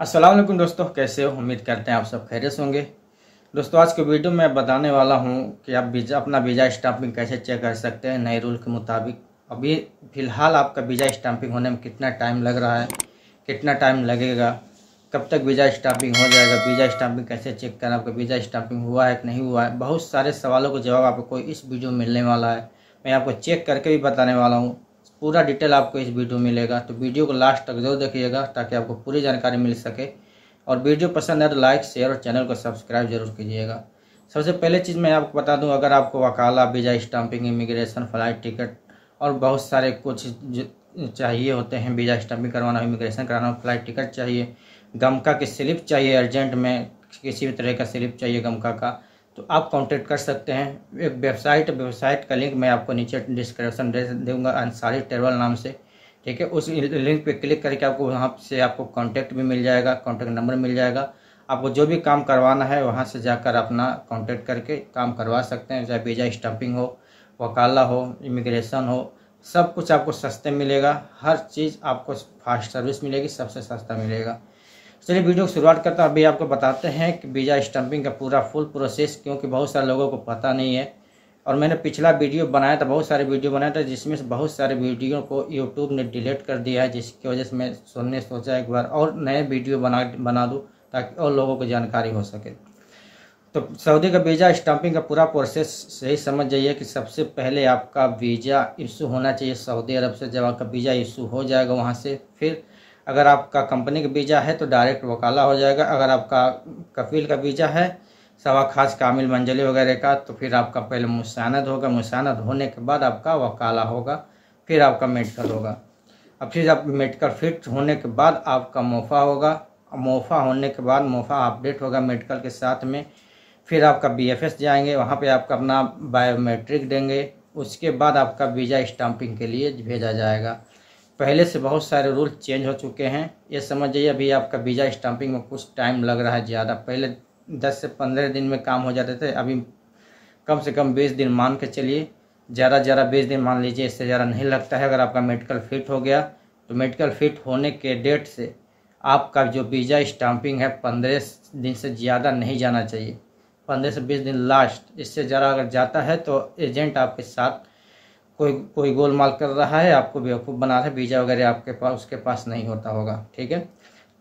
वालेकुम दोस्तों कैसे हो उम्मीद करते हैं आप सब खैरियत होंगे दोस्तों आज के वीडियो में बताने वाला हूं कि आप वीज़ा अपना वीज़ा स्टाम्पिंग कैसे चेक कर सकते हैं नए रूल के मुताबिक अभी फ़िलहाल आपका वीज़ा स्टाम्पिंग होने में कितना टाइम लग रहा है कितना टाइम लगेगा कब तक वीज़ा स्टाम्पिंग हो जाएगा वीज़ा स्टाम्पिंग कैसे चेक करें आपका वीज़ा स्टाम्पिंग हुआ है कि नहीं हुआ है बहुत सारे सवालों का जवाब आपको इस वीडियो में मिलने वाला है मैं आपको चेक करके भी बताने वाला हूँ पूरा डिटेल आपको इस वीडियो में मिलेगा तो वीडियो को लास्ट तक जरूर देखिएगा ताकि आपको पूरी जानकारी मिल सके और वीडियो पसंद आए तो लाइक शेयर और चैनल को सब्सक्राइब जरूर कीजिएगा सबसे पहले चीज़ मैं आपको बता दूं अगर आपको वकाला visa stamping immigration flight ticket और बहुत सारे कुछ चाहिए होते हैं वीज़ा स्टाम्पिंग करवाना हो इमिग्रेशन कराना हो फ्लाइट टिकट चाहिए गमका की स्लिप चाहिए अर्जेंट में किसी भी तरह का स्लिप चाहिए गमका का तो आप कॉन्टेक्ट कर सकते हैं एक वेबसाइट वेबसाइट का लिंक मैं आपको नीचे डिस्क्रिप्शन दे दूँगा अंसारी ट्रेवल नाम से ठीक है उस लिंक पे क्लिक करके आपको वहाँ से आपको कॉन्टैक्ट भी मिल जाएगा कॉन्टैक्ट नंबर मिल जाएगा आपको जो भी काम करवाना है वहाँ से जाकर अपना कॉन्टैक्ट करके काम करवा सकते हैं चाहे वीज़ा स्टम्पिंग हो वकाला हो इमिग्रेशन हो सब कुछ आपको सस्ते मिलेगा हर चीज़ आपको फास्ट सर्विस मिलेगी सबसे सस्ता मिलेगा चलिए वीडियो की शुरुआत करता हूँ अभी आपको बताते हैं कि वीज़ा स्टम्पिंग का पूरा फुल प्रोसेस क्योंकि बहुत सारे लोगों को पता नहीं है और मैंने पिछला वीडियो बनाया था बहुत सारे वीडियो बनाए थे जिसमें से बहुत सारे वीडियो को यूट्यूब ने डिलीट कर दिया है जिसकी वजह से मैं सुनने सोचा एक बार और नए वीडियो बना बना दूँ ताकि और लोगों को जानकारी हो सके तो सऊदी का वीज़ा स्टम्पिंग का पूरा प्रोसेस सही समझ जाइए कि सबसे पहले आपका वीज़ा इशू होना चाहिए सऊदी अरब से जब आपका वीज़ा इशू हो जाएगा वहाँ से फिर अगर आपका कंपनी का वीज़ा है तो डायरेक्ट वकाला हो जाएगा अगर आपका कफील का वीज़ा है सवा खास कामिल मंजली वगैरह का तो फिर आपका पहले मुस्ानद होगा मुस्ानद होने के बाद आपका वकाला होगा फिर आपका मेडिकल होगा अब फिर आप मेडिकल फिट होने के बाद आपका मोफा होगा मोफा होने के बाद मोफा अपडेट होगा मेडिकल के साथ में फिर आपका बीएफएस जाएंगे वहाँ पे आपका अपना बायोमेट्रिक देंगे उसके बाद आपका वीज़ा स्टाम्पिंग के लिए भेजा जाएगा पहले से बहुत सारे रूल चेंज हो चुके हैं ये समझ जाइए अभी आपका वीज़ा स्टम्पिंग में कुछ टाइम लग रहा है ज़्यादा पहले दस से पंद्रह दिन में काम हो जाते थे अभी कम से कम बीस दिन मान के चलिए ज़्यादा ज़्यादा बीस दिन मान लीजिए इससे ज़्यादा नहीं लगता है अगर आपका मेडिकल फिट हो गया तो मेडिकल फिट होने के डेट से आपका जो वीज़ा स्टाम्पिंग है पंद्रह दिन से ज़्यादा नहीं जाना चाहिए पंद्रह से बीस दिन लास्ट इससे ज़रा अगर जाता है तो एजेंट आपके साथ कोई कोई गोलमाल कर रहा है आपको बेवकूफ़ बना रहा है वीज़ा वगैरह आपके पास उसके पास नहीं होता होगा ठीक है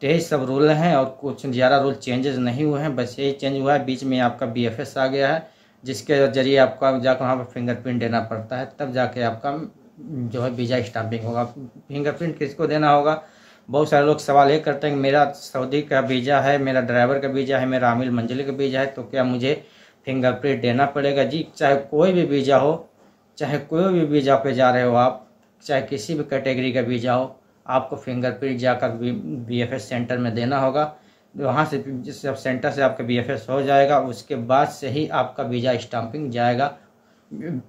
तो यही सब रूल हैं और कुछ ज़्यादा रूल चेंजेस नहीं हुए हैं बस यही चेंज हुआ है बीच में आपका बी आ गया है जिसके ज़रिए आपका जाकर वहाँ पर फिंगरप्रिंट देना पड़ता है तब जाके आपका जो है वीज़ा स्टाम्पिंग होगा फिंगरप्रिंट किसको देना होगा बहुत सारे लोग सवाल ये करते हैं मेरा सऊदी का वीज़ा है मेरा ड्राइवर का वीज़ा है मेरा आमिल मंजिल का वीज़ा है तो क्या मुझे फिंगरप्रिंट देना पड़ेगा जी चाहे कोई भी वीज़ा हो चाहे कोई भी वीज़ा पे जा रहे हो आप चाहे किसी भी कैटेगरी का वीज़ा हो आपको फिंगरप्रिंट जाकर बी एफ सेंटर में देना होगा वहाँ से सब सेंटर से आपका बी हो जाएगा उसके बाद से ही आपका वीज़ा स्टाम्पिंग जाएगा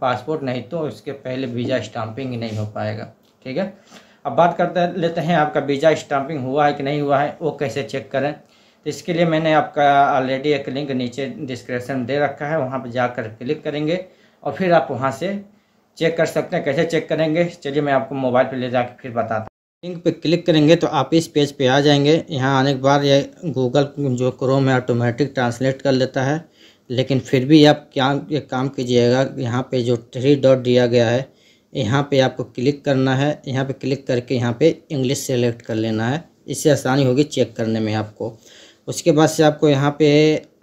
पासपोर्ट नहीं तो उसके पहले वीज़ा स्टाम्पिंग नहीं हो पाएगा ठीक है अब बात करते लेते हैं आपका वीज़ा स्टाम्पिंग हुआ है कि नहीं हुआ है वो कैसे चेक करें तो इसके लिए मैंने आपका ऑलरेडी एक लिंक नीचे डिस्क्रिप्शन दे रखा है वहाँ पर जाकर क्लिक करेंगे और फिर आप वहाँ से चेक कर सकते हैं कैसे चेक करेंगे चलिए मैं आपको मोबाइल पर ले जाके फिर बताता हूँ लिंक पे क्लिक करेंगे तो आप इस पेज पे आ जाएंगे यहाँ आने के बाद ये गूगल जो क्रोम है ऑटोमेटिक ट्रांसलेट कर लेता है लेकिन फिर भी आप क्या ये काम कीजिएगा यहाँ पे जो थ्री डॉट दिया गया है यहाँ पे आपको क्लिक करना है यहाँ पे क्लिक करके यहाँ पे इंग्लिश सेलेक्ट कर लेना है इससे आसानी होगी चेक करने में आपको उसके बाद से आपको यहाँ पे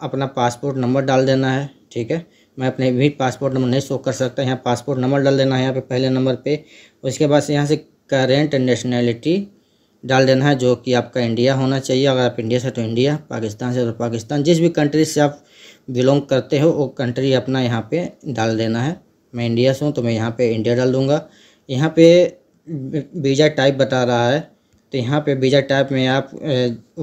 अपना पासपोर्ट नंबर डाल देना है ठीक है मैं अपने भी पासपोर्ट नंबर नहीं शो कर सकता यहाँ पासपोर्ट नंबर डाल देना है यहाँ पे पहले नंबर पे उसके बाद से यहाँ से करेंट नेशनैलिटी डाल देना है जो कि आपका इंडिया होना चाहिए अगर आप इंडिया से तो इंडिया पाकिस्तान से तो पाकिस्तान जिस भी कंट्री से आप बिलोंग करते हो वो कंट्री अपना यहाँ पर डाल देना है मैं इंडिया से हूँ तो मैं यहाँ पर इंडिया डाल दूँगा यहाँ पर वीज़ा टाइप बता रहा है तो यहाँ पर वीज़ा टाइप में आप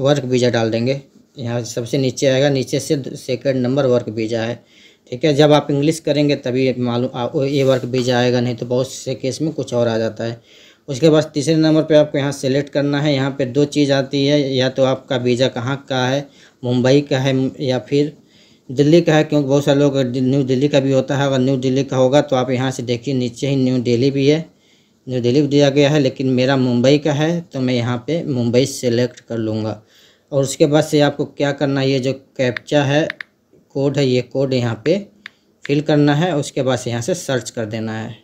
वर्क वीज़ा डाल देंगे यहाँ सबसे नीचे आएगा नीचे से सेकेंड नंबर वर्क वीज़ा है ठीक है जब आप इंग्लिश करेंगे तभी मालूम ए वर्क भी जाएगा नहीं तो बहुत से केस में कुछ और आ जाता है उसके बाद तीसरे नंबर पे आपको यहाँ सेलेक्ट करना है यहाँ पे दो चीज़ आती है या तो आपका वीज़ा कहाँ का है मुंबई का है या फिर दिल्ली का है क्योंकि बहुत सारे लोग न्यू दिल्ली का भी होता है अगर न्यू दिल्ली का होगा तो आप यहाँ से देखिए नीचे ही न्यू दिल्ली भी है न्यू दिल्ली दिया गया है लेकिन मेरा मुंबई का है तो मैं यहाँ पर मुंबई सेलेक्ट कर लूँगा और उसके बाद से आपको क्या करना है ये जो कैप्चा है कोड है ये कोड यहाँ पे फिल करना है उसके बाद यहाँ से सर्च कर देना है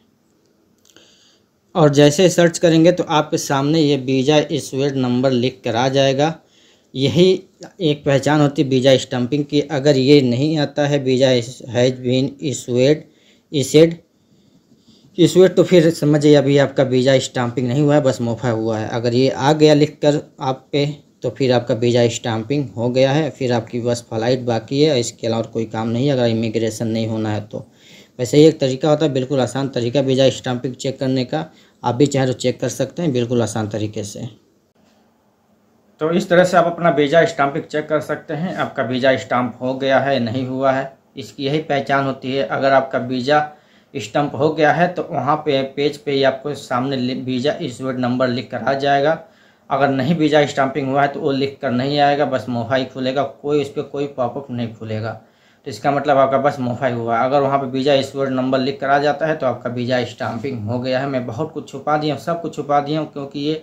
और जैसे सर्च करेंगे तो आपके सामने ये बीजा इस नंबर लिख कर आ जाएगा यही एक पहचान होती बीजा स्टम्पिंग की अगर ये नहीं आता है visa has been issued issued issued तो फिर समझिए अभी आपका बीजा स्टम्पिंग नहीं हुआ है बस मुफा हुआ है अगर ये आ गया लिख कर आप पे तो फिर आपका वीज़ा स्टाम्पिंग हो गया है फिर आपकी बस फ्लाइट बाकी है इसके अलावा कोई काम नहीं अगर इमिग्रेशन नहीं होना है तो वैसे ही एक तरीका होता है बिल्कुल आसान तरीका वीज़ा स्टाम्पिंग चेक करने का आप भी चाहे तो चेक कर सकते हैं बिल्कुल आसान तरीके से तो इस तरह से आप अपना वीज़ा स्टाम्पिंग चेक कर सकते हैं आपका वीज़ा स्टाम्प हो गया है नहीं हुआ है इसकी यही पहचान होती है अगर आपका वीज़ा स्टम्प हो गया है तो वहाँ पे पेज पे ही आपको सामने वीज़ा इस नंबर लिख कर आ जाएगा अगर नहीं वीज़ा स्टाम्पिंग हुआ है तो वो लिख कर नहीं आएगा बस मोफाई ही खुलेगा कोई उस पर कोई पॉपअप नहीं खुलेगा तो इसका मतलब आपका बस मोफाई ही हुआ अगर वहाँ पर वीज़ा इश्वर नंबर लिख कर आ जाता है तो आपका वीज़ा स्टाम्पिंग हो गया है मैं बहुत कुछ छुपा दिया हूँ सब कुछ छुपा दिया हूँ क्योंकि ये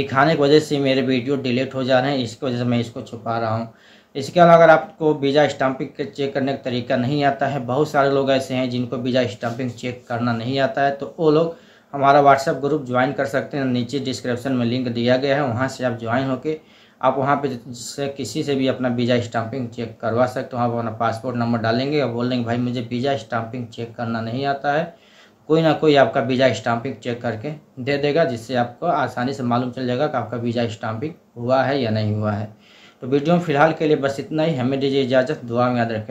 दिखाने की वजह से मेरे वीडियो डिलीट हो जा रहे हैं इसकी वजह से मैं इसको छुपा रहा हूँ इसके अलावा अगर आपको वीज़ा स्टाम्पिंग चेक करने का तरीका नहीं आता है बहुत सारे लोग ऐसे हैं जिनको वीज़ा स्टाम्पिंग चेक करना नहीं आता है तो वो लोग हमारा व्हाट्सएप ग्रुप ज्वाइन कर सकते हैं नीचे डिस्क्रिप्शन में लिंक दिया गया है वहाँ से आप ज्वाइन होकर आप वहाँ पर जिससे किसी से भी अपना वीज़ा स्टाम्पिंग चेक करवा सकते हो वहाँ अपना पासपोर्ट नंबर डालेंगे और बोल देंगे भाई मुझे वीज़ा स्टाम्पिंग चेक करना नहीं आता है कोई ना कोई आपका वीज़ा स्टाम्पिंग चेक करके दे देगा जिससे आपको आसानी से मालूम चल जाएगा कि आपका वीज़ा स्टाम्पिंग हुआ है या नहीं हुआ है तो वीडियो में फिलहाल के लिए बस इतना ही हमें दीजिए इजाज़त दुआ में याद रखें